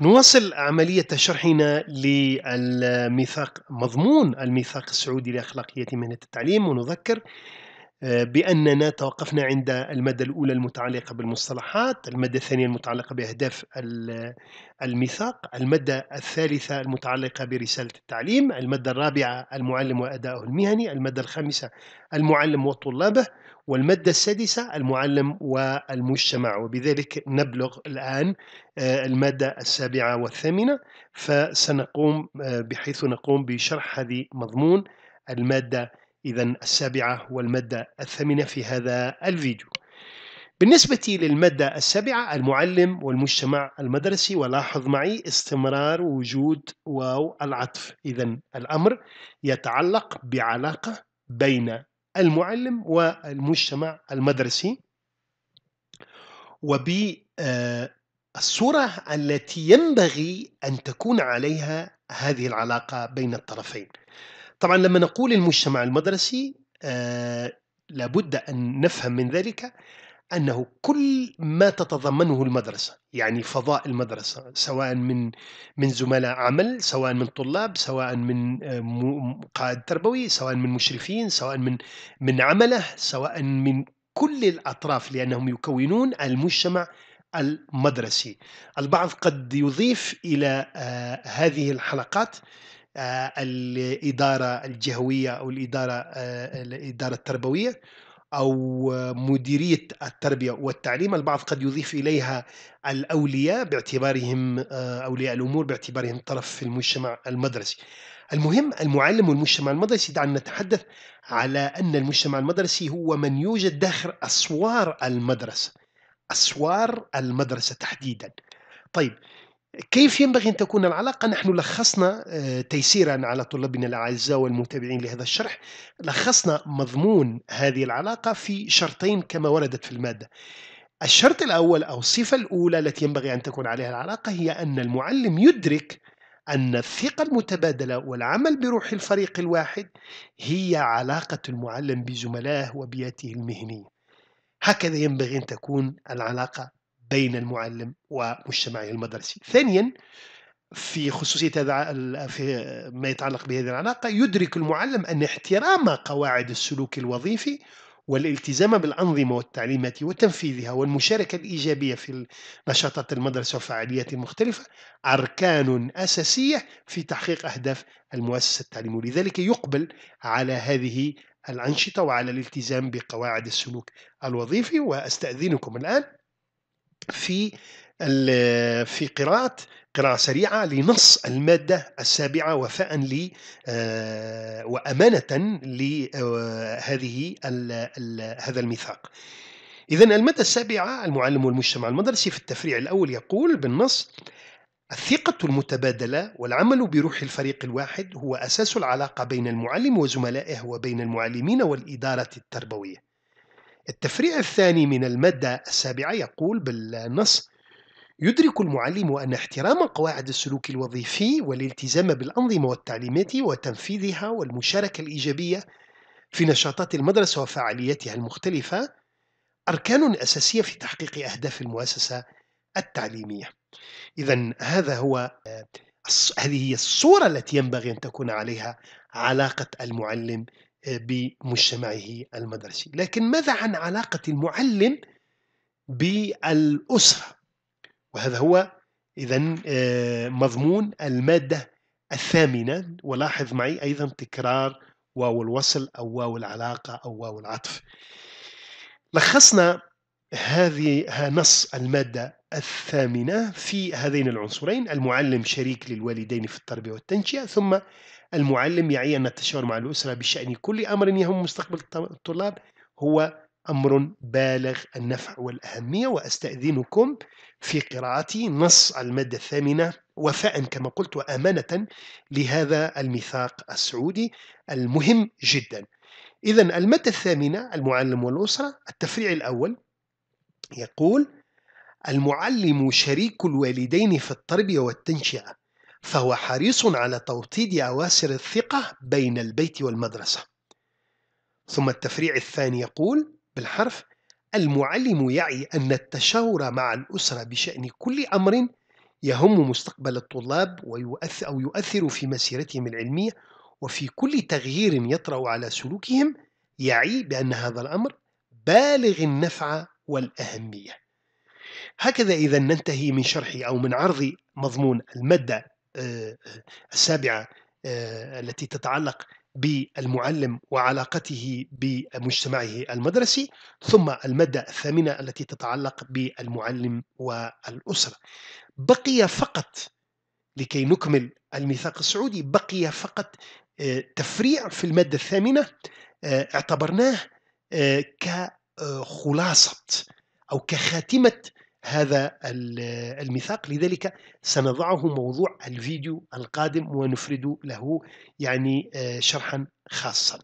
نواصل عملية شرحنا للميثاق مضمون الميثاق السعودي لأخلاقية مهنة التعليم ونذكر بأننا توقفنا عند المادة الأولى المتعلقة بالمصطلحات المادة الثانية المتعلقة بأهداف الميثاق المادة الثالثة المتعلقة برسالة التعليم المادة الرابعة المعلم وأدائه المهني المادة الخامسة المعلم وطلابه والمادة السادسة المعلم والمجتمع وبذلك نبلغ الآن آه، المادة السابعة والثامنة فسنقوم آه، بحيث نقوم بشرح هذه مضمون المادة إذا السابعة هو المادة الثامنة في هذا الفيديو بالنسبة للمادة السابعة المعلم والمجتمع المدرسي ولاحظ معي استمرار وجود واو العطف إذا الأمر يتعلق بعلاقة بين المعلم والمجتمع المدرسي وبالصورة آه، التي ينبغي أن تكون عليها هذه العلاقة بين الطرفين طبعا لما نقول المجتمع المدرسي آه لابد أن نفهم من ذلك أنه كل ما تتضمنه المدرسة يعني فضاء المدرسة سواء من من زملاء عمل سواء من طلاب سواء من آه، قائد تربوي سواء من مشرفين سواء من من عمله سواء من كل الأطراف لأنهم يكونون المجتمع المدرسي البعض قد يضيف إلى آه، هذه الحلقات آه، الإدارة الجهوية أو الإدارة آه، الإدارة التربوية أو مديرية التربية والتعليم البعض قد يضيف إليها الأولياء باعتبارهم آه، أولياء الأمور باعتبارهم طرف في المجتمع المدرسي المهم المعلم والمجتمع المدرسي دعنا نتحدث على أن المجتمع المدرسي هو من يوجد داخل أسوار المدرسة أسوار المدرسة تحديدا طيب كيف ينبغي أن تكون العلاقة؟ نحن لخصنا آه، تيسيرا على طلابنا الأعزاء والمتابعين لهذا الشرح لخصنا مضمون هذه العلاقة في شرطين كما وردت في المادة الشرط الأول أو الصفة الأولى التي ينبغي أن تكون عليها العلاقة هي أن المعلم يدرك أن الثقة المتبادلة والعمل بروح الفريق الواحد هي علاقة المعلم بزملائه وبيئته المهنية هكذا ينبغي أن تكون العلاقة بين المعلم ومجتمعه المدرسي ثانيا في خصوصية هذا في ما يتعلق بهذه العلاقة يدرك المعلم أن احترام قواعد السلوك الوظيفي والالتزام بالأنظمة والتعليمات وتنفيذها والمشاركة الإيجابية في نشاطات المدرسة وفعاليات المختلفة أركان أساسية في تحقيق أهداف المؤسسة التعليمية لذلك يقبل على هذه الأنشطة وعلى الالتزام بقواعد السلوك الوظيفي وأستأذنكم الآن في في قراءة قراءة سريعة لنص المادة السابعة وفاء ل آه، وأمانة لهذه آه، هذا الميثاق إذا المادة السابعة المعلم والمجتمع المدرسي في التفريع الأول يقول بالنص الثقة المتبادلة والعمل بروح الفريق الواحد هو أساس العلاقة بين المعلم وزملائه وبين المعلمين والإدارة التربوية التفريع الثاني من المادة السابعة يقول بالنص يدرك المعلم أن احترام قواعد السلوك الوظيفي والالتزام بالأنظمة والتعليمات وتنفيذها والمشاركة الإيجابية في نشاطات المدرسة وفعالياتها المختلفة أركان أساسية في تحقيق أهداف المؤسسة التعليمية. إذا هذا هو آه، هذه هي الصورة التي ينبغي أن تكون عليها علاقة المعلم بمجتمعه المدرسي لكن ماذا عن علاقة المعلم بالأسرة وهذا هو إذا آه، مضمون المادة الثامنة ولاحظ معي أيضا تكرار واو الوصل أو واو العلاقة أو واو العطف لخصنا هذه نص المادة الثامنة في هذين العنصرين المعلم شريك للوالدين في التربية والتنشئة ثم المعلم يعي أن التشاور مع الأسرة بشأن كل أمر يهم مستقبل الطلاب هو أمر بالغ النفع والأهمية وأستأذنكم في قراءة نص المادة الثامنة وفاء كما قلت وأمانة لهذا الميثاق السعودي المهم جدا إذا المادة الثامنة المعلم والأسرة التفريع الأول يقول المعلم شريك الوالدين في التربية والتنشئة فهو حريص على توطيد أواسر الثقة بين البيت والمدرسة ثم التفريع الثاني يقول بالحرف المعلم يعي أن التشاور مع الأسرة بشأن كل أمر يهم مستقبل الطلاب ويؤثر أو يؤثر في مسيرتهم العلمية وفي كل تغيير يطرأ على سلوكهم يعي بأن هذا الأمر بالغ النفع والأهمية هكذا إذا ننتهي من شرح أو من عرض مضمون المادة آه، السابعة آه، التي تتعلق بالمعلم وعلاقته بمجتمعه المدرسي ثم المادة الثامنة التي تتعلق بالمعلم والأسرة بقي فقط لكي نكمل الميثاق السعودي بقي فقط آه، تفريع في المادة الثامنة اعتبرناه كخلاصة أو كخاتمة هذا الميثاق لذلك سنضعه موضوع الفيديو القادم ونفرد له يعني آه، شرحا خاصا